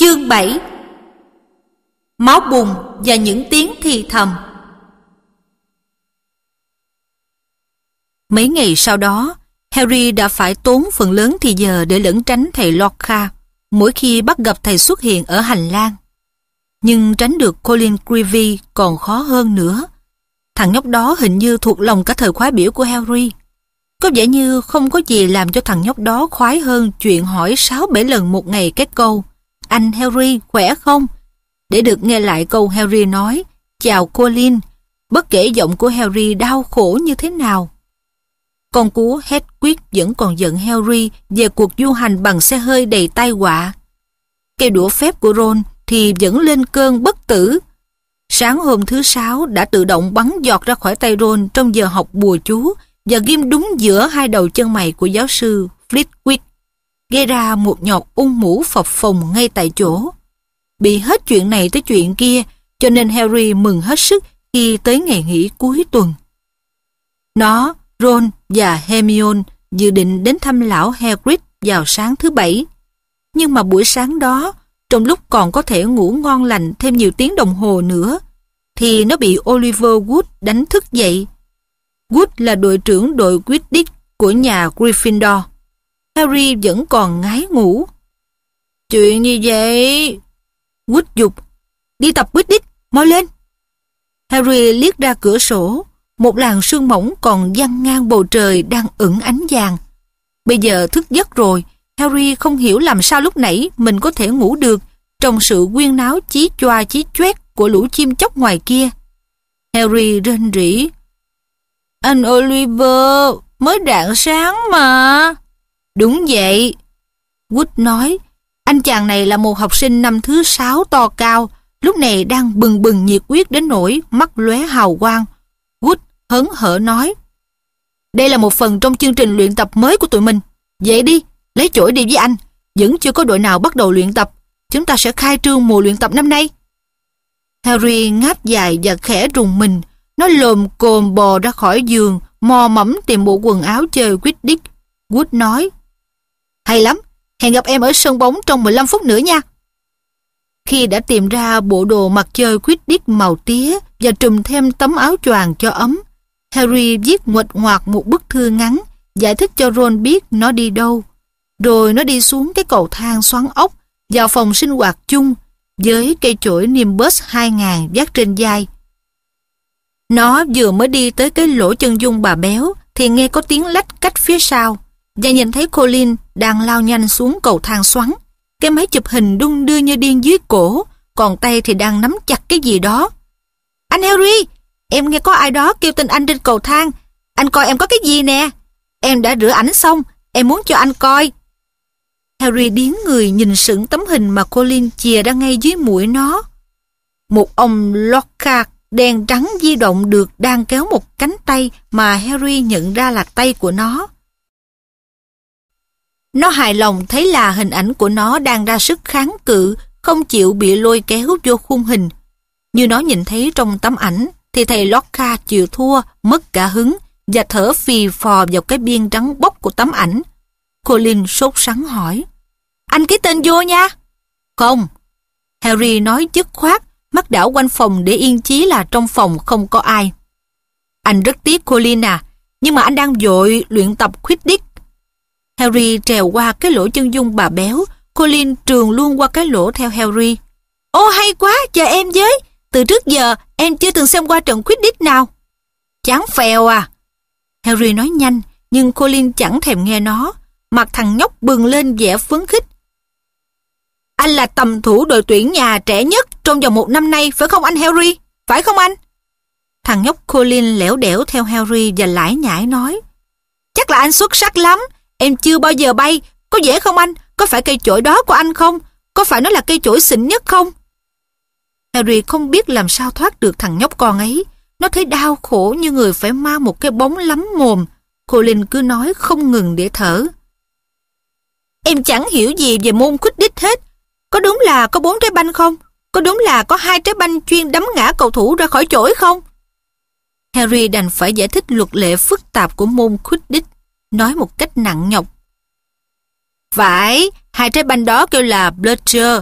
Chương 7 Máu bùng và những tiếng thì thầm Mấy ngày sau đó, Harry đã phải tốn phần lớn thì giờ để lẩn tránh thầy Lọt mỗi khi bắt gặp thầy xuất hiện ở hành lang. Nhưng tránh được Colin Creevy còn khó hơn nữa. Thằng nhóc đó hình như thuộc lòng cả thời khóa biểu của Harry. Có vẻ như không có gì làm cho thằng nhóc đó khoái hơn chuyện hỏi sáu bảy lần một ngày cái câu anh Harry khỏe không? Để được nghe lại câu Harry nói, chào Colin, bất kể giọng của Harry đau khổ như thế nào. Con cú Hedwig vẫn còn giận Harry về cuộc du hành bằng xe hơi đầy tai họa. Cây đũa phép của Ron thì vẫn lên cơn bất tử. Sáng hôm thứ sáu đã tự động bắn giọt ra khỏi tay Ron trong giờ học bùa chú và ghim đúng giữa hai đầu chân mày của giáo sư Flitwick gây ra một nhọt ung mũ phập phồng ngay tại chỗ. Bị hết chuyện này tới chuyện kia, cho nên Harry mừng hết sức khi tới ngày nghỉ cuối tuần. Nó, Ron và Hermione dự định đến thăm lão Hagrid vào sáng thứ bảy. Nhưng mà buổi sáng đó, trong lúc còn có thể ngủ ngon lành thêm nhiều tiếng đồng hồ nữa, thì nó bị Oliver Wood đánh thức dậy. Wood là đội trưởng đội Quidditch của nhà Gryffindor. Harry vẫn còn ngái ngủ. Chuyện gì vậy? Quýt dục. Đi tập quýt đích, mau lên. Harry liếc ra cửa sổ. Một làn sương mỏng còn văng ngang bầu trời đang ửng ánh vàng. Bây giờ thức giấc rồi, Harry không hiểu làm sao lúc nãy mình có thể ngủ được trong sự quyên náo chí choa chí choét của lũ chim chóc ngoài kia. Harry rên rỉ. Anh Oliver mới rạng sáng mà. Đúng vậy. Quýt nói, anh chàng này là một học sinh năm thứ sáu to cao, lúc này đang bừng bừng nhiệt huyết đến nỗi mắt lóe hào quang. Quýt hớn hở nói, đây là một phần trong chương trình luyện tập mới của tụi mình. Vậy đi, lấy chổi đi với anh. Vẫn chưa có đội nào bắt đầu luyện tập. Chúng ta sẽ khai trương mùa luyện tập năm nay. Harry ngáp dài và khẽ rùng mình. Nó lồm cồm bò ra khỏi giường, mò mẫm tìm bộ quần áo chơi quýt Quidditch. Wood nói, hay lắm, hẹn gặp em ở sân bóng trong 15 phút nữa nha. Khi đã tìm ra bộ đồ mặt chơi quýt đít màu tía và trùm thêm tấm áo choàng cho ấm, Harry viết nguệch ngoạc một bức thư ngắn, giải thích cho Ron biết nó đi đâu. Rồi nó đi xuống cái cầu thang xoắn ốc vào phòng sinh hoạt chung với cây chổi Nimbus 2000 vác trên vai. Nó vừa mới đi tới cái lỗ chân dung bà béo thì nghe có tiếng lách cách phía sau và nhìn thấy Colin đang lao nhanh xuống cầu thang xoắn. Cái máy chụp hình đung đưa như điên dưới cổ, còn tay thì đang nắm chặt cái gì đó. Anh Harry, em nghe có ai đó kêu tên anh trên cầu thang. Anh coi em có cái gì nè. Em đã rửa ảnh xong, em muốn cho anh coi. Harry điến người nhìn sững tấm hình mà Colin chìa ra ngay dưới mũi nó. Một ông Lockhart đen trắng di động được đang kéo một cánh tay mà Harry nhận ra là tay của nó. Nó hài lòng thấy là hình ảnh của nó đang ra sức kháng cự, không chịu bị lôi kéo vô khung hình. Như nó nhìn thấy trong tấm ảnh, thì thầy Lorca chịu thua, mất cả hứng và thở phì phò vào cái biên trắng bóc của tấm ảnh. Colin sốt sắng hỏi. Anh ký tên vô nha. Không. Harry nói dứt khoát, mắt đảo quanh phòng để yên chí là trong phòng không có ai. Anh rất tiếc Colin à, nhưng mà anh đang vội luyện tập khuyết đích Harry trèo qua cái lỗ chân dung bà béo. Colin trường luôn qua cái lỗ theo Harry. Ô hay quá, chờ em với. Từ trước giờ em chưa từng xem qua trận Quidditch nào. Chán phèo à. Harry nói nhanh, nhưng Colin chẳng thèm nghe nó. Mặt thằng nhóc bừng lên vẻ phấn khích. Anh là tầm thủ đội tuyển nhà trẻ nhất trong vòng một năm nay, phải không anh Harry? Phải không anh? Thằng nhóc Colin lẻo đẻo theo Harry và lải nhải nói. Chắc là anh xuất sắc lắm, Em chưa bao giờ bay, có dễ không anh? Có phải cây chổi đó của anh không? Có phải nó là cây chổi xịn nhất không? Harry không biết làm sao thoát được thằng nhóc con ấy. Nó thấy đau khổ như người phải mang một cái bóng lắm mồm. Colin cứ nói không ngừng để thở. Em chẳng hiểu gì về môn khuyết đích hết. Có đúng là có bốn trái banh không? Có đúng là có hai trái banh chuyên đấm ngã cầu thủ ra khỏi chổi không? Harry đành phải giải thích luật lệ phức tạp của môn khuyết đích nói một cách nặng nhọc. Phải, hai trái banh đó kêu là Blutcher.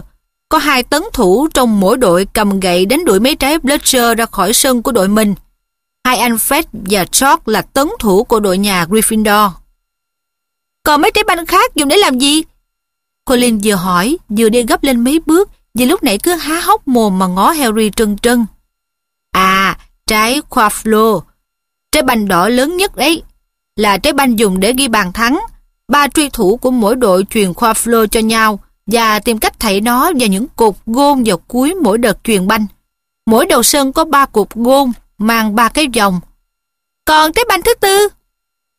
Có hai tấn thủ trong mỗi đội cầm gậy đánh đuổi mấy trái Blutcher ra khỏi sân của đội mình. Hai anh Fred và George là tấn thủ của đội nhà Gryffindor. Còn mấy trái banh khác dùng để làm gì? Colin vừa hỏi, vừa đi gấp lên mấy bước, vì lúc nãy cứ há hốc mồm mà ngó Harry trân trân. À, trái khoa trái banh đỏ lớn nhất đấy là trái banh dùng để ghi bàn thắng. Ba truy thủ của mỗi đội truyền khoa flow cho nhau và tìm cách thảy nó vào những cột gôn vào cuối mỗi đợt truyền banh. Mỗi đầu sân có ba cột gôn mang ba cái vòng. Còn trái banh thứ tư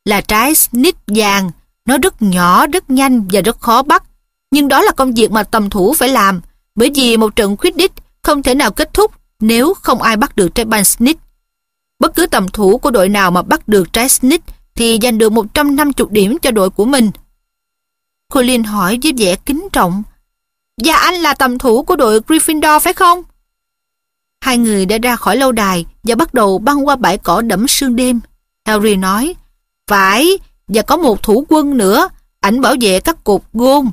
là trái snip vàng. Nó rất nhỏ, rất nhanh và rất khó bắt. Nhưng đó là công việc mà tầm thủ phải làm bởi vì một trận khuyết đích không thể nào kết thúc nếu không ai bắt được trái banh snitch. Bất cứ tầm thủ của đội nào mà bắt được trái snitch thì giành được 150 điểm cho đội của mình. Colin hỏi với vẻ kính trọng. Và dạ anh là tầm thủ của đội Gryffindor phải không? Hai người đã ra khỏi lâu đài và bắt đầu băng qua bãi cỏ đẫm sương đêm. Harry nói, phải, và có một thủ quân nữa, ảnh bảo vệ các cột gôn.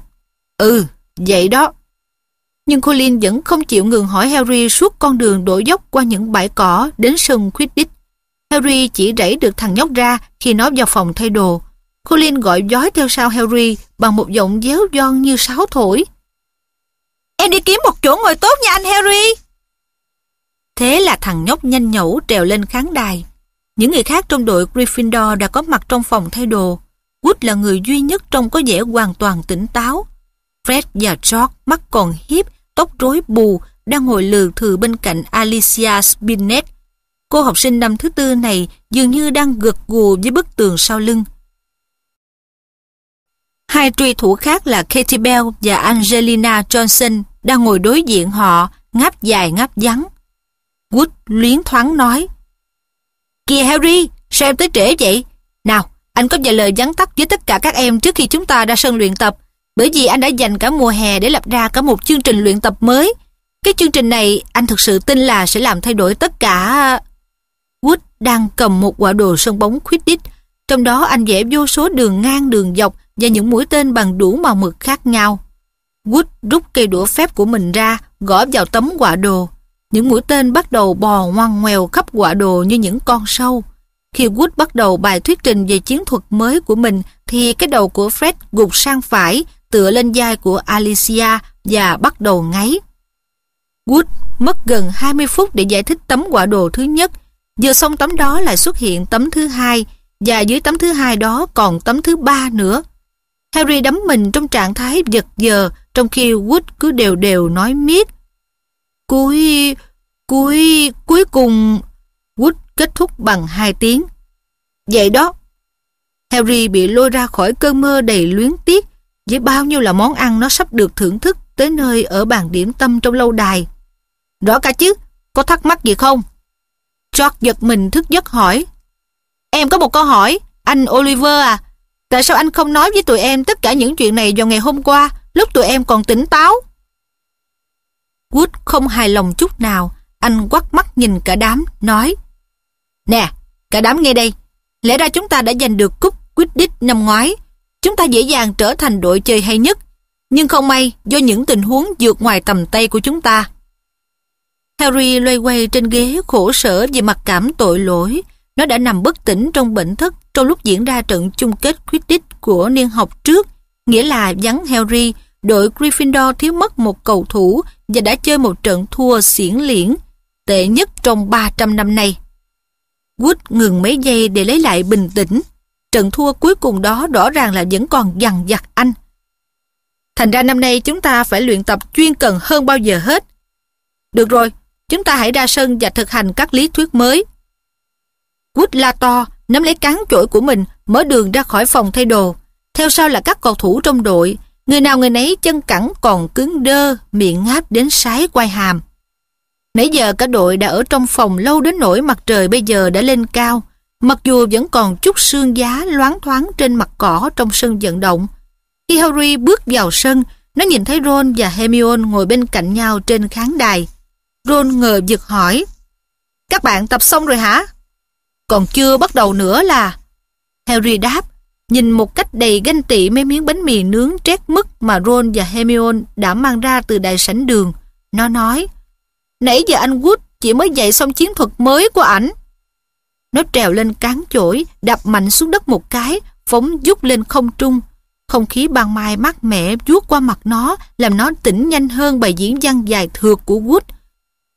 Ừ, vậy đó. Nhưng Colin vẫn không chịu ngừng hỏi Harry suốt con đường đổ dốc qua những bãi cỏ đến sân Quidditch. Harry chỉ rảy được thằng nhóc ra khi nó vào phòng thay đồ. Colin gọi giói theo sau Harry bằng một giọng déo giòn như sáo thổi. Em đi kiếm một chỗ ngồi tốt nha anh Harry. Thế là thằng nhóc nhanh nhẩu trèo lên khán đài. Những người khác trong đội Gryffindor đã có mặt trong phòng thay đồ. Wood là người duy nhất trông có vẻ hoàn toàn tỉnh táo. Fred và George mắt còn hiếp, tóc rối bù, đang ngồi lừ thừ bên cạnh Alicia Spinett Cô học sinh năm thứ tư này dường như đang gật gù với bức tường sau lưng. Hai truy thủ khác là Katie Bell và Angelina Johnson đang ngồi đối diện họ, ngáp dài ngáp vắng. Wood luyến thoáng nói. Kìa Harry, sao em tới trễ vậy? Nào, anh có vài lời vắn tắt với tất cả các em trước khi chúng ta ra sân luyện tập, bởi vì anh đã dành cả mùa hè để lập ra cả một chương trình luyện tập mới. Cái chương trình này anh thực sự tin là sẽ làm thay đổi tất cả... Wood đang cầm một quả đồ sân bóng Quidditch, trong đó anh vẽ vô số đường ngang đường dọc và những mũi tên bằng đủ màu mực khác nhau. Wood rút cây đũa phép của mình ra, gõ vào tấm quả đồ. Những mũi tên bắt đầu bò ngoằn ngoèo khắp quả đồ như những con sâu. Khi Wood bắt đầu bài thuyết trình về chiến thuật mới của mình thì cái đầu của Fred gục sang phải, tựa lên vai của Alicia và bắt đầu ngáy. Wood mất gần 20 phút để giải thích tấm quả đồ thứ nhất, Vừa xong tấm đó lại xuất hiện tấm thứ hai và dưới tấm thứ hai đó còn tấm thứ ba nữa. Harry đắm mình trong trạng thái giật giờ trong khi Wood cứ đều đều nói miết. Cuối, cuối, cuối cùng Wood kết thúc bằng hai tiếng. Vậy đó, Harry bị lôi ra khỏi cơn mơ đầy luyến tiếc với bao nhiêu là món ăn nó sắp được thưởng thức tới nơi ở bàn điểm tâm trong lâu đài. Rõ cả chứ, có thắc mắc gì không? George giật mình thức giấc hỏi. Em có một câu hỏi, anh Oliver à, tại sao anh không nói với tụi em tất cả những chuyện này vào ngày hôm qua, lúc tụi em còn tỉnh táo? Wood không hài lòng chút nào, anh quắt mắt nhìn cả đám, nói. Nè, cả đám nghe đây, lẽ ra chúng ta đã giành được cúp quyết Quidditch năm ngoái, chúng ta dễ dàng trở thành đội chơi hay nhất, nhưng không may do những tình huống vượt ngoài tầm tay của chúng ta Harry loay quay trên ghế khổ sở vì mặc cảm tội lỗi. Nó đã nằm bất tỉnh trong bệnh thất trong lúc diễn ra trận chung kết Quidditch của niên học trước, nghĩa là vắng Harry, đội Gryffindor thiếu mất một cầu thủ và đã chơi một trận thua xiển liễn, tệ nhất trong 300 năm nay. Wood ngừng mấy giây để lấy lại bình tĩnh. Trận thua cuối cùng đó rõ ràng là vẫn còn dằn vặt anh. Thành ra năm nay chúng ta phải luyện tập chuyên cần hơn bao giờ hết. Được rồi, Chúng ta hãy ra sân và thực hành các lý thuyết mới. to nắm lấy cán chổi của mình, mở đường ra khỏi phòng thay đồ. Theo sau là các cầu thủ trong đội, người nào người nấy chân cẳng còn cứng đơ, miệng ngáp đến sái quai hàm. Nãy giờ cả đội đã ở trong phòng lâu đến nỗi mặt trời bây giờ đã lên cao, mặc dù vẫn còn chút sương giá loáng thoáng trên mặt cỏ trong sân vận động. Khi Harry bước vào sân, nó nhìn thấy Ron và Hermione ngồi bên cạnh nhau trên khán đài. Ron ngờ giật hỏi. Các bạn tập xong rồi hả? Còn chưa bắt đầu nữa là... Harry đáp, nhìn một cách đầy ganh tị mấy miếng bánh mì nướng trét mứt mà Ron và Hermione đã mang ra từ đại sảnh đường. Nó nói, nãy giờ anh Wood chỉ mới dạy xong chiến thuật mới của ảnh. Nó trèo lên cán chổi, đập mạnh xuống đất một cái, phóng dút lên không trung. Không khí ban mai mát mẻ vuốt qua mặt nó, làm nó tỉnh nhanh hơn bài diễn văn dài thượt của Wood.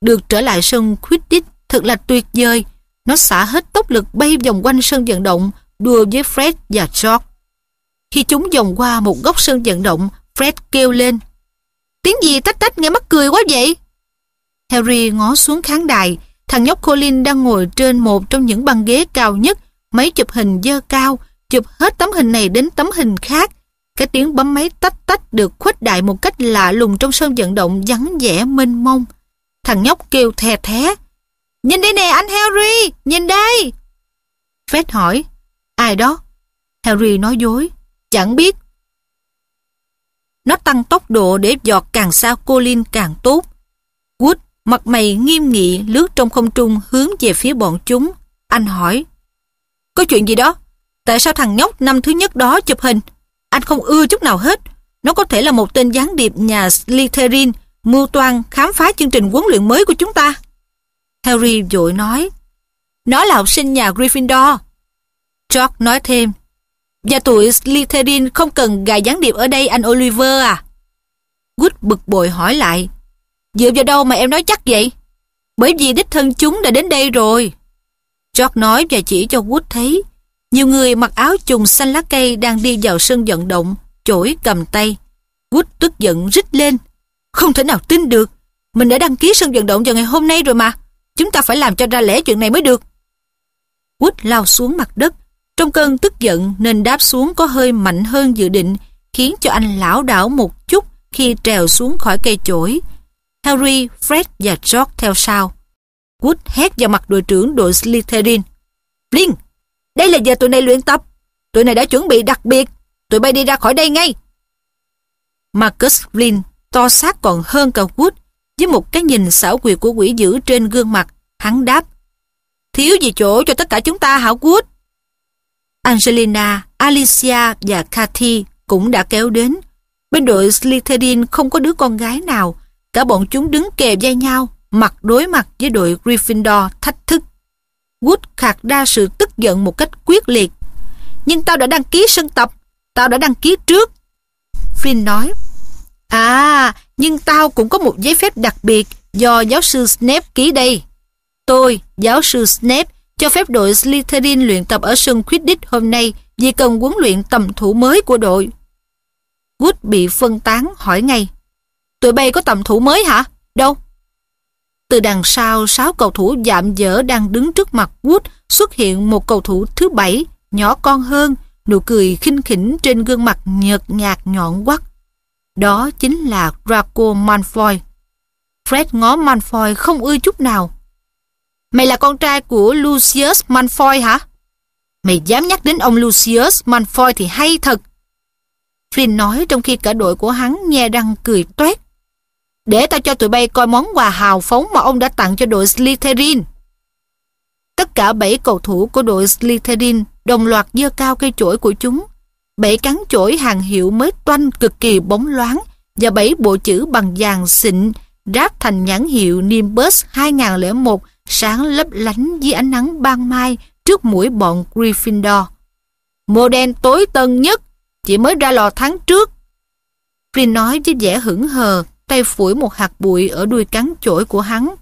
Được trở lại sân Quidditch thật là tuyệt vời. Nó xả hết tốc lực bay vòng quanh sân vận động, đua với Fred và George. Khi chúng vòng qua một góc sân vận động, Fred kêu lên. Tiếng gì tách tách nghe mắc cười quá vậy? Harry ngó xuống khán đài, thằng nhóc Colin đang ngồi trên một trong những băng ghế cao nhất, máy chụp hình dơ cao, chụp hết tấm hình này đến tấm hình khác. Cái tiếng bấm máy tách tách được khuếch đại một cách lạ lùng trong sân vận động vắng vẻ mênh mông. Thằng nhóc kêu thè thé. Nhìn đây nè anh Harry, nhìn đây. Fred hỏi, ai đó? Harry nói dối, chẳng biết. Nó tăng tốc độ để giọt càng xa Colin càng tốt. Wood mặt mày nghiêm nghị lướt trong không trung hướng về phía bọn chúng. Anh hỏi, có chuyện gì đó? Tại sao thằng nhóc năm thứ nhất đó chụp hình? Anh không ưa chút nào hết. Nó có thể là một tên gián điệp nhà Slytherin mưu toan khám phá chương trình huấn luyện mới của chúng ta. Harry vội nói, nó là học sinh nhà Gryffindor. George nói thêm, và tụi Slytherin không cần gài gián điệp ở đây anh Oliver à? Good bực bội hỏi lại, dựa vào đâu mà em nói chắc vậy? Bởi vì đích thân chúng đã đến đây rồi. George nói và chỉ cho Wood thấy, nhiều người mặc áo trùng xanh lá cây đang đi vào sân vận động, chổi cầm tay. Wood tức giận rít lên, không thể nào tin được. Mình đã đăng ký sân vận động vào ngày hôm nay rồi mà. Chúng ta phải làm cho ra lẽ chuyện này mới được. Quýt lao xuống mặt đất. Trong cơn tức giận nên đáp xuống có hơi mạnh hơn dự định khiến cho anh lão đảo một chút khi trèo xuống khỏi cây chổi. Harry, Fred và George theo sau. Wood hét vào mặt đội trưởng đội Slytherin. Flynn, đây là giờ tụi này luyện tập. Tụi này đã chuẩn bị đặc biệt. Tụi bay đi ra khỏi đây ngay. Marcus Flynn to xác còn hơn cả Wood, với một cái nhìn xảo quyệt của quỷ dữ trên gương mặt, hắn đáp. Thiếu gì chỗ cho tất cả chúng ta hả Wood? Angelina, Alicia và Cathy cũng đã kéo đến. Bên đội Slytherin không có đứa con gái nào, cả bọn chúng đứng kề vai nhau, mặt đối mặt với đội Gryffindor thách thức. Wood khạc ra sự tức giận một cách quyết liệt. Nhưng tao đã đăng ký sân tập, tao đã đăng ký trước. Finn nói, À, nhưng tao cũng có một giấy phép đặc biệt do giáo sư Snape ký đây. Tôi, giáo sư Snape, cho phép đội Slytherin luyện tập ở sân Quidditch hôm nay vì cần huấn luyện tầm thủ mới của đội. Good bị phân tán hỏi ngay. Tụi bay có tầm thủ mới hả? Đâu? Từ đằng sau, sáu cầu thủ giảm dở đang đứng trước mặt Wood xuất hiện một cầu thủ thứ bảy, nhỏ con hơn, nụ cười khinh khỉnh trên gương mặt nhợt nhạt nhọn quắc. Đó chính là Draco Malfoy. Fred ngó Malfoy không ưa chút nào. Mày là con trai của Lucius Malfoy hả? Mày dám nhắc đến ông Lucius Malfoy thì hay thật. Flynn nói trong khi cả đội của hắn nghe răng cười toét. Để tao cho tụi bay coi món quà hào phóng mà ông đã tặng cho đội Slytherin. Tất cả bảy cầu thủ của đội Slytherin đồng loạt giơ cao cây chổi của chúng bảy cắn chổi hàng hiệu mới toanh cực kỳ bóng loáng và bảy bộ chữ bằng vàng xịn ráp thành nhãn hiệu Nimbus 2001 sáng lấp lánh dưới ánh nắng ban mai trước mũi bọn Gryffindor. Mô đen tối tân nhất, chỉ mới ra lò tháng trước. Flynn nói với vẻ hững hờ, tay phủi một hạt bụi ở đuôi cắn chổi của hắn.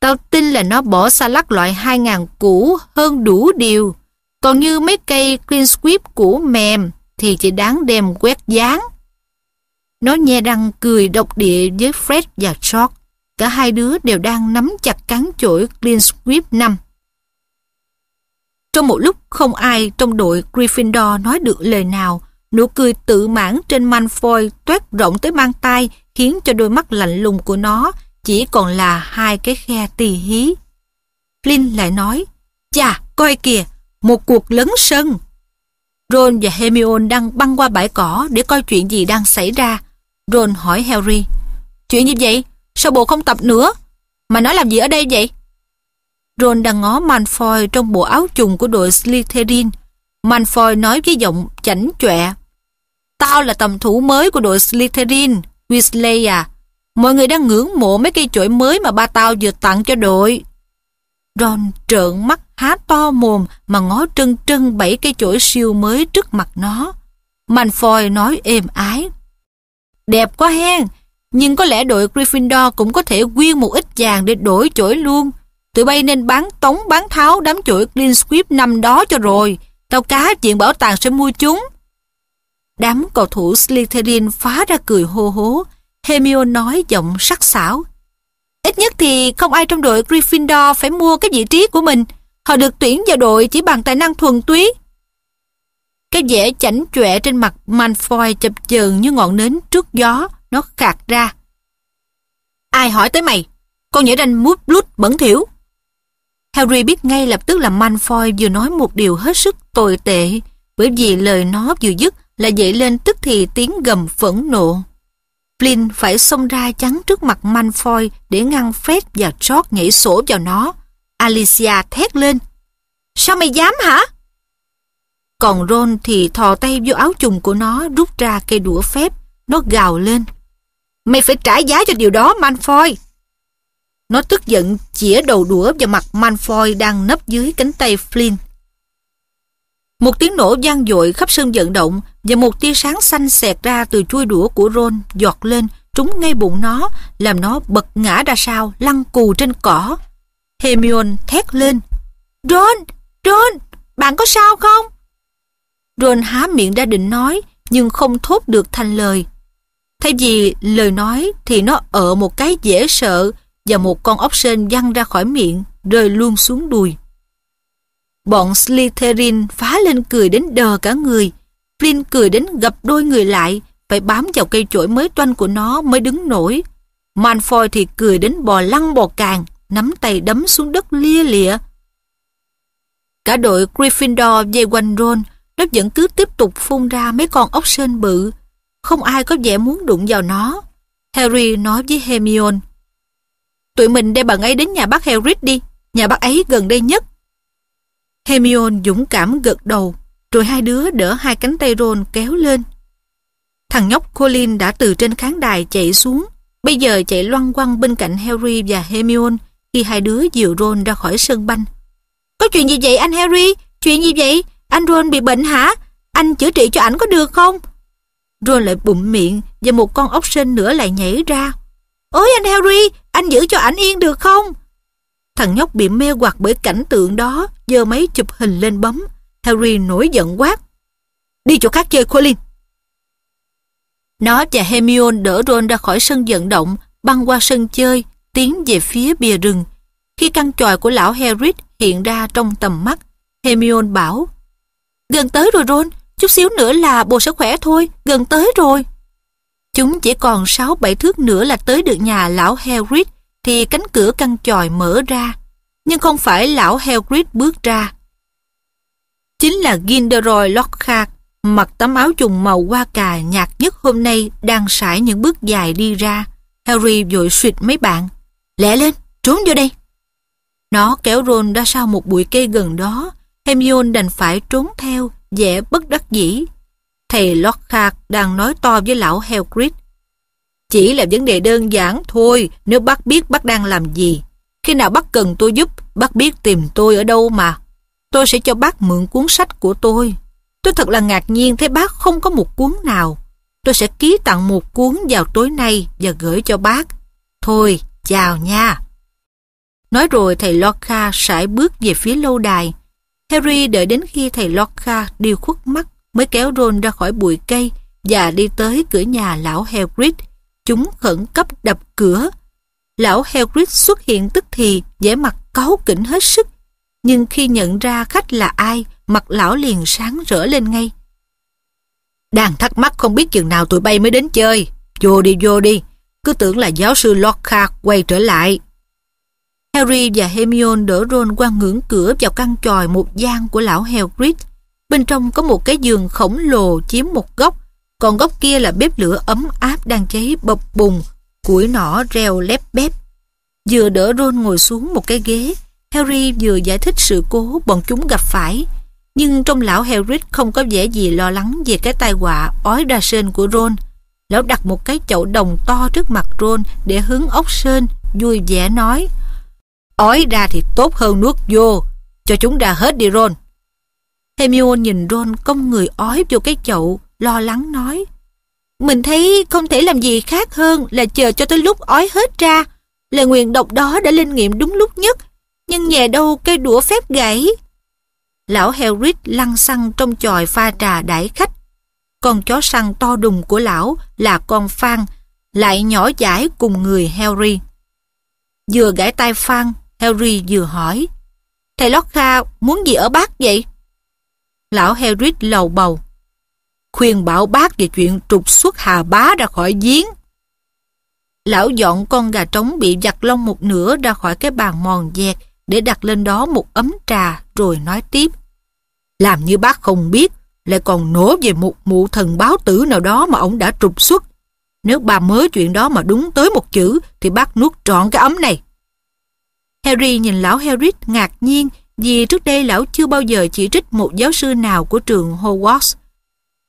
Tao tin là nó bỏ xa lắc loại 2000 cũ hơn đủ điều. Còn như mấy cây clean sweep cũ mềm thì chỉ đáng đem quét dán. Nó nhe răng cười độc địa với Fred và George. Cả hai đứa đều đang nắm chặt cán chổi clean sweep 5. Trong một lúc không ai trong đội Gryffindor nói được lời nào, nụ cười tự mãn trên Malfoy toét rộng tới mang tay khiến cho đôi mắt lạnh lùng của nó chỉ còn là hai cái khe tì hí. Flynn lại nói, chà, coi kìa, một cuộc lấn sân. Ron và Hermione đang băng qua bãi cỏ để coi chuyện gì đang xảy ra. Ron hỏi Harry, chuyện gì vậy? Sao bộ không tập nữa? Mà nó làm gì ở đây vậy? Ron đang ngó Malfoy trong bộ áo trùng của đội Slytherin. Malfoy nói với giọng chảnh chọe. Tao là tầm thủ mới của đội Slytherin, Weasley à. Mọi người đang ngưỡng mộ mấy cây chổi mới mà ba tao vừa tặng cho đội. Ron trợn mắt há to mồm mà ngó trân trân bảy cây chổi siêu mới trước mặt nó. Manfoy nói êm ái. Đẹp quá hen, nhưng có lẽ đội Gryffindor cũng có thể quyên một ít vàng để đổi chổi luôn. Tụi bay nên bán tống bán tháo đám chổi Clean năm đó cho rồi. Tao cá chuyện bảo tàng sẽ mua chúng. Đám cầu thủ Slytherin phá ra cười hô hố. Hermione nói giọng sắc sảo. Ít nhất thì không ai trong đội Gryffindor phải mua cái vị trí của mình. Họ được tuyển vào đội chỉ bằng tài năng thuần túy. Cái vẻ chảnh chọe trên mặt manfoy chập chờn như ngọn nến trước gió, nó khạc ra. Ai hỏi tới mày? Con nhảy ranh mút lút bẩn thiểu. Harry biết ngay lập tức là manfoy vừa nói một điều hết sức tồi tệ, bởi vì lời nó vừa dứt là dậy lên tức thì tiếng gầm phẫn nộ. Flynn phải xông ra chắn trước mặt manfoy để ngăn phép và chót nhảy sổ vào nó. Alicia thét lên. Sao mày dám hả? Còn Ron thì thò tay vô áo chùng của nó rút ra cây đũa phép. Nó gào lên. Mày phải trả giá cho điều đó, Malfoy. Nó tức giận chĩa đầu đũa vào mặt Malfoy đang nấp dưới cánh tay Flynn. Một tiếng nổ vang dội khắp sân vận động và một tia sáng xanh xẹt ra từ chuôi đũa của Ron giọt lên trúng ngay bụng nó làm nó bật ngã ra sau lăn cù trên cỏ. Hermione thét lên. Ron, Ron, bạn có sao không? Ron há miệng ra định nói, nhưng không thốt được thành lời. Thay vì lời nói thì nó ở một cái dễ sợ và một con ốc sên văng ra khỏi miệng, rơi luôn xuống đùi. Bọn Slytherin phá lên cười đến đờ cả người. Flynn cười đến gập đôi người lại, phải bám vào cây chổi mới toanh của nó mới đứng nổi. Malfoy thì cười đến bò lăn bò càng nắm tay đấm xuống đất lia lịa. Cả đội Gryffindor dây quanh Ron, nó vẫn cứ tiếp tục phun ra mấy con ốc sên bự. Không ai có vẻ muốn đụng vào nó. Harry nói với Hermione. Tụi mình đem bạn ấy đến nhà bác Hagrid đi, nhà bác ấy gần đây nhất. Hermione dũng cảm gật đầu, rồi hai đứa đỡ hai cánh tay Ron kéo lên. Thằng nhóc Colin đã từ trên khán đài chạy xuống, bây giờ chạy loăn quăng bên cạnh Harry và Hermione, khi hai đứa dìu Ron ra khỏi sân banh. Có chuyện gì vậy anh Harry? Chuyện gì vậy? Anh Ron bị bệnh hả? Anh chữa trị cho ảnh có được không? Ron lại bụng miệng và một con ốc sên nữa lại nhảy ra. Ôi anh Harry, anh giữ cho ảnh yên được không? Thằng nhóc bị mê hoặc bởi cảnh tượng đó, giơ máy chụp hình lên bấm. Harry nổi giận quát. Đi chỗ khác chơi Colin. Nó và Hermione đỡ Ron ra khỏi sân vận động, băng qua sân chơi tiến về phía bìa rừng. Khi căn tròi của lão Hagrid hiện ra trong tầm mắt, Hermione bảo Gần tới rồi Ron, chút xíu nữa là bồ sẽ khỏe thôi, gần tới rồi. Chúng chỉ còn 6-7 thước nữa là tới được nhà lão Hagrid thì cánh cửa căn tròi mở ra. Nhưng không phải lão Hagrid bước ra. Chính là Gilderoy Lockhart mặc tấm áo trùng màu hoa cà nhạt nhất hôm nay đang sải những bước dài đi ra. Harry vội suyệt mấy bạn. Lẹ lên, trốn vô đây. Nó kéo Ron ra sau một bụi cây gần đó. Hermione đành phải trốn theo, vẻ bất đắc dĩ. Thầy Lockhart đang nói to với lão Hagrid. Chỉ là vấn đề đơn giản thôi nếu bác biết bác đang làm gì. Khi nào bác cần tôi giúp, bác biết tìm tôi ở đâu mà. Tôi sẽ cho bác mượn cuốn sách của tôi. Tôi thật là ngạc nhiên thấy bác không có một cuốn nào. Tôi sẽ ký tặng một cuốn vào tối nay và gửi cho bác. Thôi, chào nha. Nói rồi thầy Lorca sải bước về phía lâu đài. Harry đợi đến khi thầy Lorca đi khuất mắt mới kéo Ron ra khỏi bụi cây và đi tới cửa nhà lão Hagrid. Chúng khẩn cấp đập cửa. Lão Hagrid xuất hiện tức thì, vẻ mặt cáu kỉnh hết sức. Nhưng khi nhận ra khách là ai, mặt lão liền sáng rỡ lên ngay. Đang thắc mắc không biết chừng nào tụi bay mới đến chơi. Vô đi vô đi, cứ tưởng là giáo sư Lockhart quay trở lại. Harry và Hermione đỡ Ron qua ngưỡng cửa vào căn tròi một gian của lão Hagrid. Bên trong có một cái giường khổng lồ chiếm một góc, còn góc kia là bếp lửa ấm áp đang cháy bập bùng, củi nỏ reo lép bép. Vừa đỡ Ron ngồi xuống một cái ghế, Harry vừa giải thích sự cố bọn chúng gặp phải. Nhưng trong lão Hagrid không có vẻ gì lo lắng về cái tai họa ói đa sên của Ron. Lão đặt một cái chậu đồng to trước mặt Ron để hứng ốc sên, vui vẻ nói. Ói ra thì tốt hơn nuốt vô, cho chúng ra hết đi Ron. Hermione nhìn Ron cong người ói vô cái chậu, lo lắng nói. Mình thấy không thể làm gì khác hơn là chờ cho tới lúc ói hết ra. Lời nguyện độc đó đã linh nghiệm đúng lúc nhất, nhưng nhà đâu cây đũa phép gãy. Lão Helrid lăn xăng trong chòi pha trà đãi khách con chó săn to đùng của lão là con Phan, lại nhỏ dãi cùng người Harry. Vừa gãi tay Phan, Harry vừa hỏi, Thầy Lót Kha muốn gì ở bác vậy? Lão Harry lầu bầu, khuyên bảo bác về chuyện trục xuất hà bá ra khỏi giếng. Lão dọn con gà trống bị giặt lông một nửa ra khỏi cái bàn mòn dẹt để đặt lên đó một ấm trà rồi nói tiếp. Làm như bác không biết lại còn nổ về một mụ thần báo tử nào đó mà ông đã trục xuất. Nếu bà mới chuyện đó mà đúng tới một chữ thì bác nuốt trọn cái ấm này. Harry nhìn lão Harry ngạc nhiên vì trước đây lão chưa bao giờ chỉ trích một giáo sư nào của trường Hogwarts.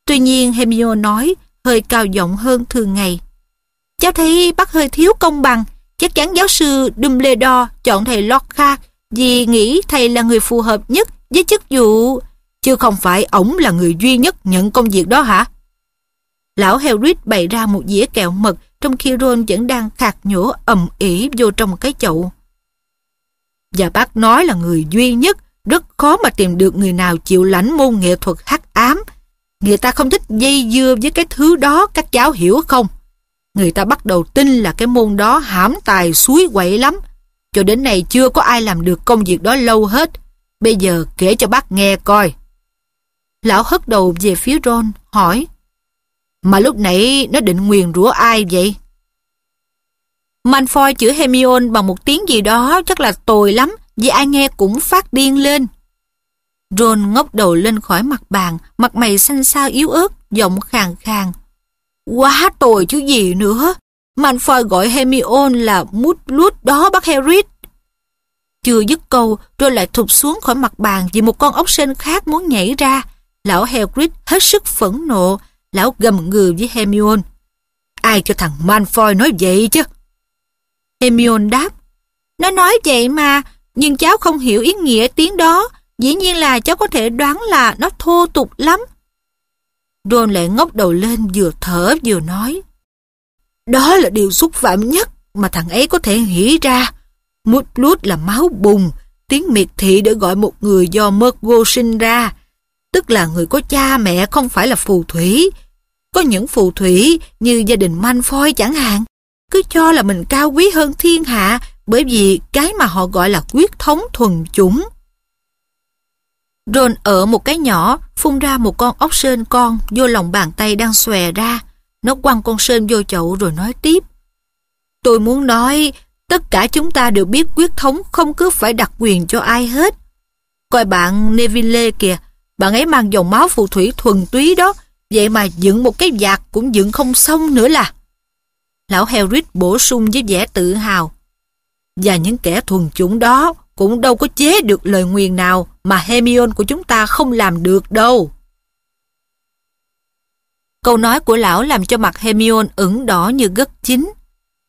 Tuy nhiên Hermione nói hơi cao giọng hơn thường ngày. Cháu thấy bác hơi thiếu công bằng, chắc chắn giáo sư Dumbledore chọn thầy Lockhart vì nghĩ thầy là người phù hợp nhất với chức vụ chứ không phải ổng là người duy nhất nhận công việc đó hả? Lão Hagrid bày ra một dĩa kẹo mật trong khi Ron vẫn đang khạc nhổ ầm ỉ vô trong cái chậu. Và bác nói là người duy nhất, rất khó mà tìm được người nào chịu lãnh môn nghệ thuật hắc ám. Người ta không thích dây dưa với cái thứ đó, các cháu hiểu không? Người ta bắt đầu tin là cái môn đó hãm tài suối quậy lắm. Cho đến nay chưa có ai làm được công việc đó lâu hết. Bây giờ kể cho bác nghe coi. Lão hất đầu về phía Ron, hỏi Mà lúc nãy nó định nguyền rủa ai vậy? Malfoy chữa Hermione bằng một tiếng gì đó chắc là tồi lắm vì ai nghe cũng phát điên lên. Ron ngóc đầu lên khỏi mặt bàn, mặt mày xanh xao yếu ớt, giọng khàn khàn. Quá tồi chứ gì nữa. Malfoy gọi Hermione là mút lút đó bác Harry. Chưa dứt câu, Ron lại thụt xuống khỏi mặt bàn vì một con ốc sên khác muốn nhảy ra lão Hagrid hết sức phẫn nộ, lão gầm ngừ với Hermione. Ai cho thằng Malfoy nói vậy chứ? Hermione đáp, nó nói vậy mà, nhưng cháu không hiểu ý nghĩa tiếng đó, dĩ nhiên là cháu có thể đoán là nó thô tục lắm. Ron lại ngóc đầu lên vừa thở vừa nói. Đó là điều xúc phạm nhất mà thằng ấy có thể nghĩ ra. Mút lút là máu bùng, tiếng miệt thị để gọi một người do mơ sinh ra tức là người có cha mẹ không phải là phù thủy. Có những phù thủy như gia đình Manfoy chẳng hạn, cứ cho là mình cao quý hơn thiên hạ bởi vì cái mà họ gọi là quyết thống thuần chủng. Ron ở một cái nhỏ, phun ra một con ốc sên con vô lòng bàn tay đang xòe ra. Nó quăng con sên vô chậu rồi nói tiếp. Tôi muốn nói, tất cả chúng ta đều biết quyết thống không cứ phải đặt quyền cho ai hết. Coi bạn Neville kìa, bạn ấy mang dòng máu phù thủy thuần túy đó, vậy mà dựng một cái giạc cũng dựng không xong nữa là. Lão Herod bổ sung với vẻ tự hào. Và những kẻ thuần chủng đó cũng đâu có chế được lời nguyền nào mà Hermione của chúng ta không làm được đâu. Câu nói của lão làm cho mặt Hermione ửng đỏ như gất chín.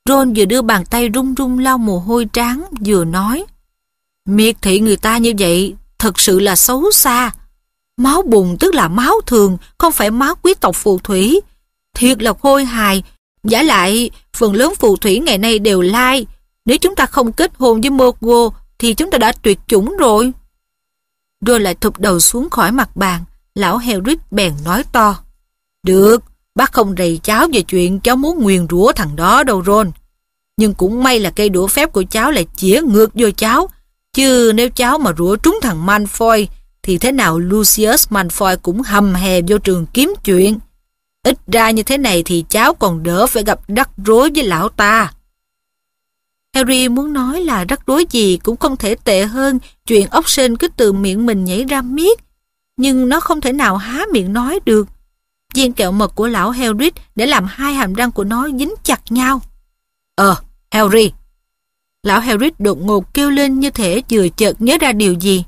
Ron vừa đưa bàn tay run run lau mồ hôi trán vừa nói. Miệt thị người ta như vậy thật sự là xấu xa. Máu bùn tức là máu thường, không phải máu quý tộc phù thủy. Thiệt là khôi hài. Giả lại, phần lớn phù thủy ngày nay đều lai. Nếu chúng ta không kết hôn với Mogo, thì chúng ta đã tuyệt chủng rồi. Rồi lại thụp đầu xuống khỏi mặt bàn, lão Herrick bèn nói to. Được, bác không rầy cháu về chuyện cháu muốn nguyền rủa thằng đó đâu Ron. Nhưng cũng may là cây đũa phép của cháu lại chĩa ngược vô cháu, chứ nếu cháu mà rủa trúng thằng Malfoy thì thế nào Lucius Malfoy cũng hầm hè vô trường kiếm chuyện. Ít ra như thế này thì cháu còn đỡ phải gặp rắc rối với lão ta. Harry muốn nói là rắc rối gì cũng không thể tệ hơn chuyện ốc sên cứ từ miệng mình nhảy ra miết. Nhưng nó không thể nào há miệng nói được. Viên kẹo mật của lão Hagrid để làm hai hàm răng của nó dính chặt nhau. Ờ, Harry. Lão Hagrid đột ngột kêu lên như thể vừa chợt nhớ ra điều gì.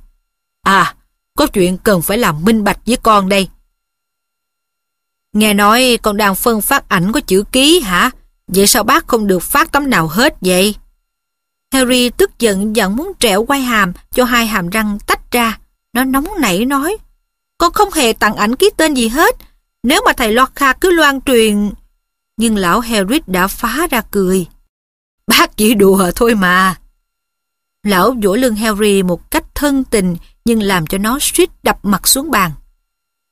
À, có chuyện cần phải làm minh bạch với con đây. Nghe nói con đang phân phát ảnh có chữ ký hả? Vậy sao bác không được phát tấm nào hết vậy? Harry tức giận giận muốn trẻo quay hàm cho hai hàm răng tách ra. Nó nóng nảy nói. Con không hề tặng ảnh ký tên gì hết. Nếu mà thầy Lọt cứ loan truyền... Nhưng lão Harry đã phá ra cười. Bác chỉ đùa thôi mà. Lão vỗ lưng Harry một cách thân tình nhưng làm cho nó suýt đập mặt xuống bàn.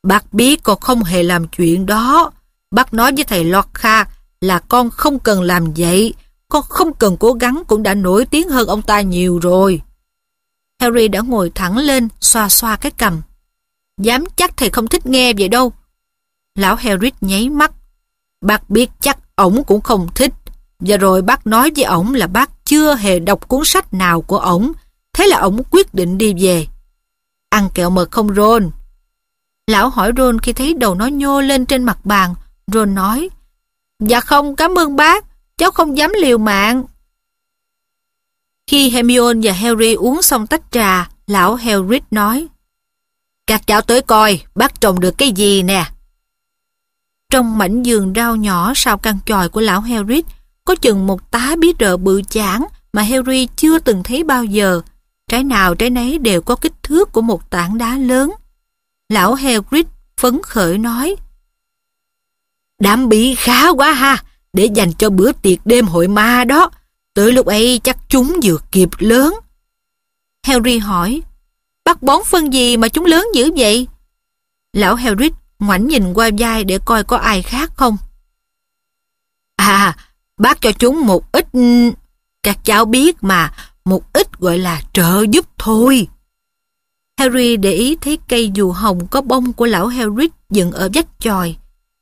Bác biết con không hề làm chuyện đó. Bác nói với thầy Lọt Kha là con không cần làm vậy. Con không cần cố gắng cũng đã nổi tiếng hơn ông ta nhiều rồi. Harry đã ngồi thẳng lên, xoa xoa cái cầm. Dám chắc thầy không thích nghe vậy đâu. Lão Harry nháy mắt. Bác biết chắc ổng cũng không thích. Và rồi bác nói với ổng là bác chưa hề đọc cuốn sách nào của ổng. Thế là ổng quyết định đi về ăn kẹo mật không Ron? Lão hỏi Ron khi thấy đầu nó nhô lên trên mặt bàn. Ron nói, Dạ không, cảm ơn bác, cháu không dám liều mạng. Khi Hermione và Harry uống xong tách trà, lão Hagrid nói, Các cháu tới coi, bác trồng được cái gì nè. Trong mảnh giường rau nhỏ sau căn tròi của lão Hagrid, có chừng một tá bí rợ bự chảng mà Harry chưa từng thấy bao giờ. Trái nào trái nấy đều có kích thước của một tảng đá lớn. Lão Hagrid phấn khởi nói. Đám bị khá quá ha, để dành cho bữa tiệc đêm hội ma đó. Tới lúc ấy chắc chúng vừa kịp lớn. Harry hỏi, bắt bón phân gì mà chúng lớn dữ vậy? Lão Hagrid ngoảnh nhìn qua vai để coi có ai khác không. À, bác cho chúng một ít... Các cháu biết mà, một ít gọi là trợ giúp thôi. Harry để ý thấy cây dù hồng có bông của lão Hagrid dựng ở vách chòi.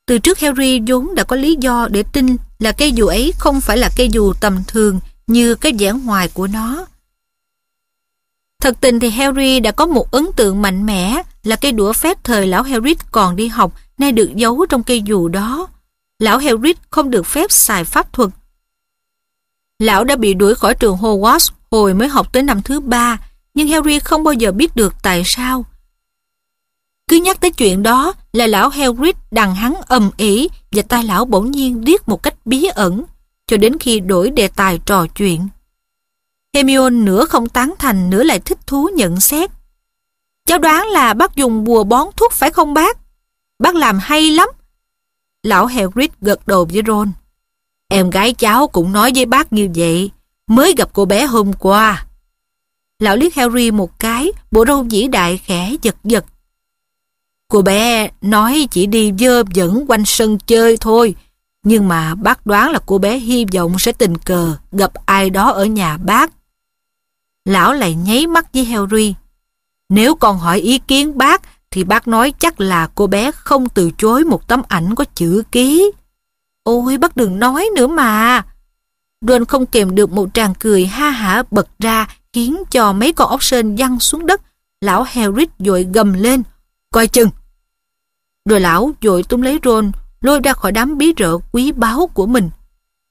Từ trước Harry vốn đã có lý do để tin là cây dù ấy không phải là cây dù tầm thường như cái vẻ ngoài của nó. Thật tình thì Harry đã có một ấn tượng mạnh mẽ là cây đũa phép thời lão Hagrid còn đi học nay được giấu trong cây dù đó. Lão Hagrid không được phép xài pháp thuật. Lão đã bị đuổi khỏi trường Hogwarts hồi mới học tới năm thứ ba, nhưng Harry không bao giờ biết được tại sao. Cứ nhắc tới chuyện đó là lão Hagrid đằng hắn ầm ĩ và tai lão bỗng nhiên điếc một cách bí ẩn cho đến khi đổi đề tài trò chuyện. Hermione nửa không tán thành nửa lại thích thú nhận xét. Cháu đoán là bác dùng bùa bón thuốc phải không bác? Bác làm hay lắm. Lão Hagrid gật đầu với Ron. Em gái cháu cũng nói với bác như vậy mới gặp cô bé hôm qua. Lão liếc Harry một cái, bộ râu dĩ đại khẽ giật giật. Cô bé nói chỉ đi dơ dẫn quanh sân chơi thôi, nhưng mà bác đoán là cô bé hy vọng sẽ tình cờ gặp ai đó ở nhà bác. Lão lại nháy mắt với Harry. Nếu còn hỏi ý kiến bác thì bác nói chắc là cô bé không từ chối một tấm ảnh có chữ ký. Ôi bác đừng nói nữa mà, Ron không kèm được một tràng cười ha hả bật ra khiến cho mấy con ốc sên văng xuống đất. Lão Hagrid vội gầm lên, coi chừng. Rồi lão vội túm lấy Ron, lôi ra khỏi đám bí rợ quý báu của mình.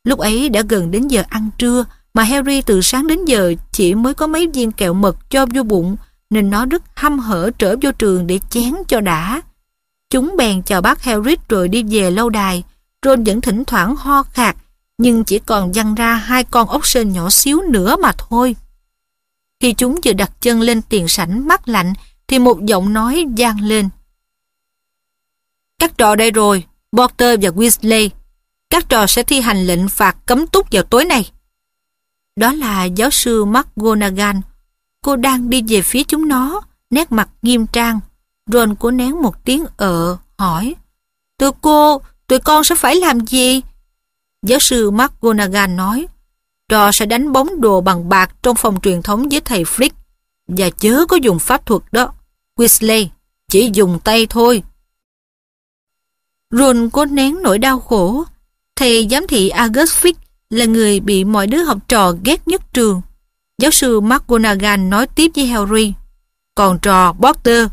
Lúc ấy đã gần đến giờ ăn trưa, mà Harry từ sáng đến giờ chỉ mới có mấy viên kẹo mật cho vô bụng, nên nó rất hăm hở trở vô trường để chén cho đã. Chúng bèn chào bác Harry rồi đi về lâu đài. Ron vẫn thỉnh thoảng ho khạc nhưng chỉ còn văng ra hai con ốc sên nhỏ xíu nữa mà thôi. Khi chúng vừa đặt chân lên tiền sảnh mắt lạnh, thì một giọng nói vang lên. Các trò đây rồi, Porter và Weasley. Các trò sẽ thi hành lệnh phạt cấm túc vào tối nay. Đó là giáo sư McGonagall. Cô đang đi về phía chúng nó, nét mặt nghiêm trang. Ron cố nén một tiếng ợ ờ, hỏi. Tụi cô, tụi con sẽ phải làm gì? Giáo sư Mark nói, trò sẽ đánh bóng đồ bằng bạc trong phòng truyền thống với thầy Flick và chớ có dùng pháp thuật đó. Weasley, chỉ dùng tay thôi. Ron cố nén nỗi đau khổ. Thầy giám thị August Flick là người bị mọi đứa học trò ghét nhất trường. Giáo sư Mark nói tiếp với Harry. Còn trò Potter,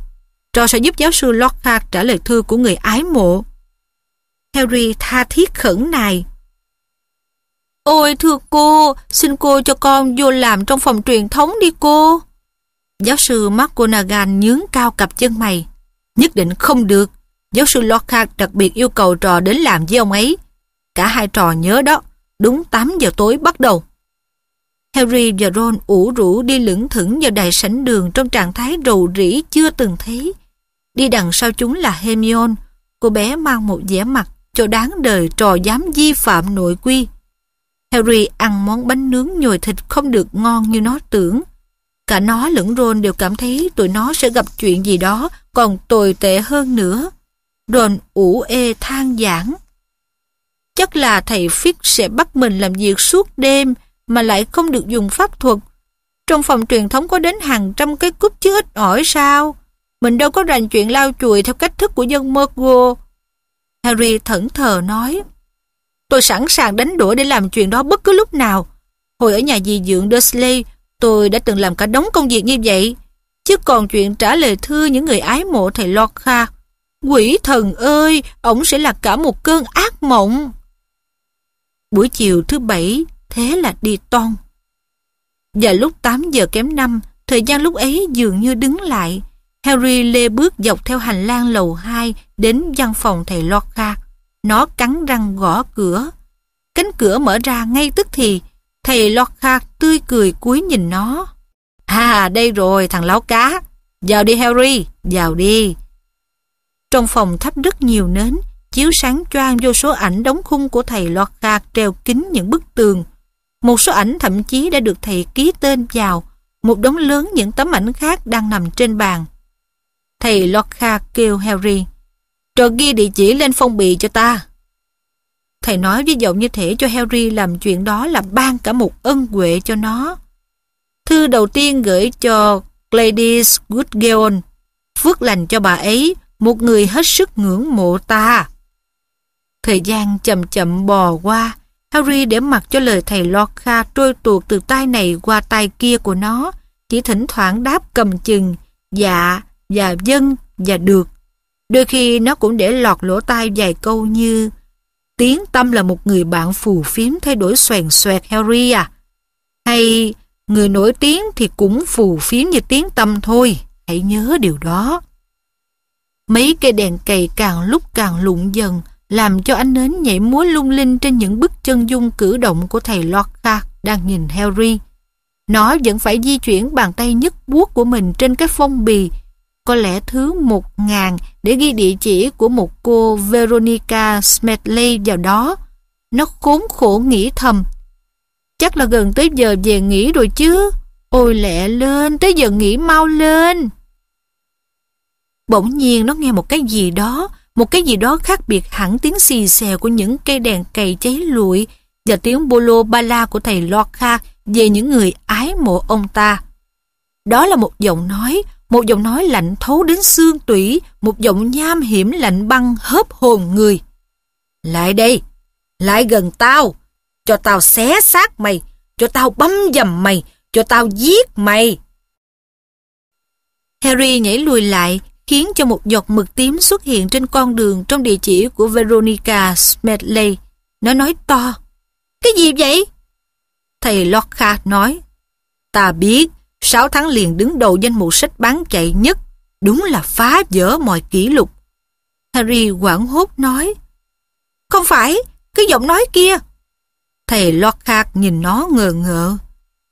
trò sẽ giúp giáo sư Lockhart trả lời thư của người ái mộ. Harry tha thiết khẩn nài. Ôi thưa cô, xin cô cho con vô làm trong phòng truyền thống đi cô. Giáo sư McGonagall nhướng cao cặp chân mày. Nhất định không được. Giáo sư Lockhart đặc biệt yêu cầu trò đến làm với ông ấy. Cả hai trò nhớ đó, đúng 8 giờ tối bắt đầu. Harry và Ron ủ rũ đi lững thững vào đại sảnh đường trong trạng thái rầu rĩ chưa từng thấy. Đi đằng sau chúng là Hermione, cô bé mang một vẻ mặt cho đáng đời trò dám vi phạm nội quy. Harry ăn món bánh nướng nhồi thịt không được ngon như nó tưởng. Cả nó lẫn Ron đều cảm thấy tụi nó sẽ gặp chuyện gì đó còn tồi tệ hơn nữa. Ron ủ ê than giảng. Chắc là thầy Fix sẽ bắt mình làm việc suốt đêm mà lại không được dùng pháp thuật. Trong phòng truyền thống có đến hàng trăm cái cúp chứa ít ỏi sao? Mình đâu có rành chuyện lau chùi theo cách thức của dân Murgo. Harry thẫn thờ nói. Tôi sẵn sàng đánh đuổi để làm chuyện đó bất cứ lúc nào. Hồi ở nhà dì dưỡng Dursley, tôi đã từng làm cả đống công việc như vậy. Chứ còn chuyện trả lời thư những người ái mộ thầy Lọt Quỷ thần ơi, ổng sẽ là cả một cơn ác mộng. Buổi chiều thứ bảy, thế là đi toan. Và lúc 8 giờ kém 5, thời gian lúc ấy dường như đứng lại. Harry lê bước dọc theo hành lang lầu 2 đến văn phòng thầy Lorca. Nó cắn răng gõ cửa. Cánh cửa mở ra ngay tức thì, thầy lọt tươi cười cúi nhìn nó. À, đây rồi, thằng láo cá. Vào đi Harry, vào đi. Trong phòng thắp rất nhiều nến, chiếu sáng choang vô số ảnh đóng khung của thầy lọt treo kính những bức tường. Một số ảnh thậm chí đã được thầy ký tên vào, một đống lớn những tấm ảnh khác đang nằm trên bàn. Thầy lọt kêu Harry. Rồi ghi địa chỉ lên phong bì cho ta. Thầy nói với giọng như thể cho Harry làm chuyện đó là ban cả một ân huệ cho nó. Thư đầu tiên gửi cho Gladys Goodgeon, phước lành cho bà ấy, một người hết sức ngưỡng mộ ta. Thời gian chậm chậm bò qua, Harry để mặc cho lời thầy Lorca trôi tuột từ tay này qua tay kia của nó, chỉ thỉnh thoảng đáp cầm chừng, dạ, và dân, và được. Đôi khi nó cũng để lọt lỗ tai vài câu như Tiếng Tâm là một người bạn phù phiếm thay đổi xoèn xoẹt Harry à? Hay người nổi tiếng thì cũng phù phiếm như tiếng Tâm thôi, hãy nhớ điều đó. Mấy cây đèn cầy càng lúc càng lụng dần, làm cho ánh nến nhảy múa lung linh trên những bức chân dung cử động của thầy Lorca đang nhìn Harry. Nó vẫn phải di chuyển bàn tay nhức buốt của mình trên cái phong bì có lẽ thứ một ngàn để ghi địa chỉ của một cô Veronica Smedley vào đó. Nó khốn khổ nghĩ thầm. Chắc là gần tới giờ về nghỉ rồi chứ. Ôi lẹ lên, tới giờ nghỉ mau lên. Bỗng nhiên nó nghe một cái gì đó, một cái gì đó khác biệt hẳn tiếng xì xè của những cây đèn cày cháy lụi và tiếng bolo ba la của thầy Lorca về những người ái mộ ông ta. Đó là một giọng nói, một giọng nói lạnh thấu đến xương tủy, một giọng nham hiểm lạnh băng hớp hồn người. Lại đây, lại gần tao, cho tao xé xác mày, cho tao bấm dầm mày, cho tao giết mày. Harry nhảy lùi lại, khiến cho một giọt mực tím xuất hiện trên con đường trong địa chỉ của Veronica Smedley. Nó nói to, cái gì vậy? Thầy Lockhart nói, ta biết, 6 tháng liền đứng đầu danh mục sách bán chạy nhất, đúng là phá vỡ mọi kỷ lục. Harry quảng hốt nói, Không phải, cái giọng nói kia. Thầy Lockhart nhìn nó ngờ ngợ.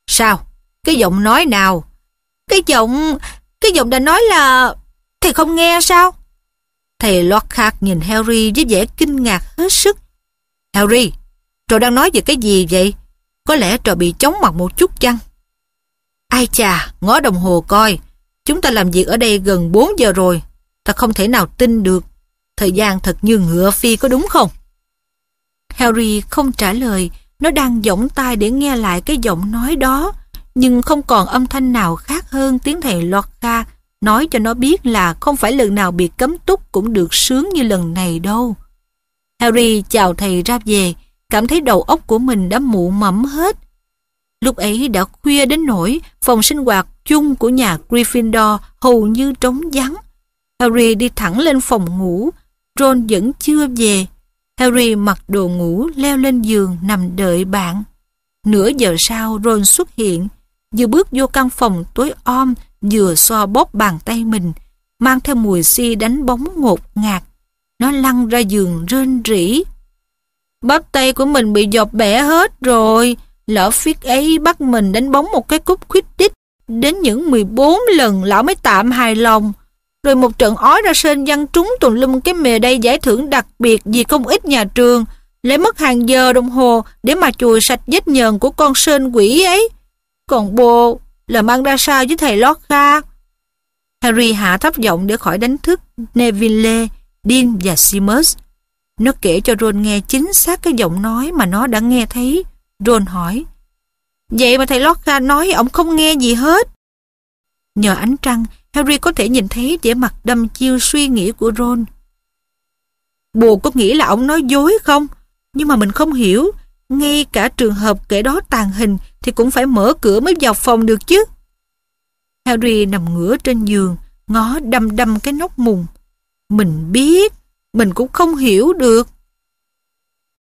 Sao? Cái giọng nói nào? Cái giọng... Cái giọng đã nói là... Thầy không nghe sao? Thầy Lockhart nhìn Harry với vẻ kinh ngạc hết sức. Harry, trò đang nói về cái gì vậy? Có lẽ trò bị chóng mặt một chút chăng? Ai chà, ngó đồng hồ coi. Chúng ta làm việc ở đây gần 4 giờ rồi. Ta không thể nào tin được. Thời gian thật như ngựa phi có đúng không? Harry không trả lời. Nó đang giỏng tai để nghe lại cái giọng nói đó. Nhưng không còn âm thanh nào khác hơn tiếng thầy lọt ra nói cho nó biết là không phải lần nào bị cấm túc cũng được sướng như lần này đâu. Harry chào thầy ra về, cảm thấy đầu óc của mình đã mụ mẫm hết Lúc ấy đã khuya đến nỗi phòng sinh hoạt chung của nhà Gryffindor hầu như trống vắng. Harry đi thẳng lên phòng ngủ, Ron vẫn chưa về. Harry mặc đồ ngủ leo lên giường nằm đợi bạn. Nửa giờ sau Ron xuất hiện, vừa bước vô căn phòng tối om vừa xoa bóp bàn tay mình, mang theo mùi si đánh bóng ngột ngạt. Nó lăn ra giường rên rỉ. Bắp tay của mình bị dọc bẻ hết rồi, Lỡ phiết ấy bắt mình đánh bóng một cái cúp khuyết đích đến những 14 lần lão mới tạm hài lòng. Rồi một trận ói ra sên văn trúng tùm lum cái mề đây giải thưởng đặc biệt vì công ích nhà trường. Lấy mất hàng giờ đồng hồ để mà chùi sạch vết nhờn của con sên quỷ ấy. Còn bồ là mang ra sao với thầy lót ga. Harry hạ thấp giọng để khỏi đánh thức Neville, Dean và Seamus. Nó kể cho Ron nghe chính xác cái giọng nói mà nó đã nghe thấy Ron hỏi. Vậy mà thầy Lorca nói ông không nghe gì hết. Nhờ ánh trăng, Harry có thể nhìn thấy vẻ mặt đâm chiêu suy nghĩ của Ron. Bồ có nghĩ là ông nói dối không? Nhưng mà mình không hiểu, ngay cả trường hợp kẻ đó tàn hình thì cũng phải mở cửa mới vào phòng được chứ. Harry nằm ngửa trên giường, ngó đâm đâm cái nóc mùng. Mình biết, mình cũng không hiểu được.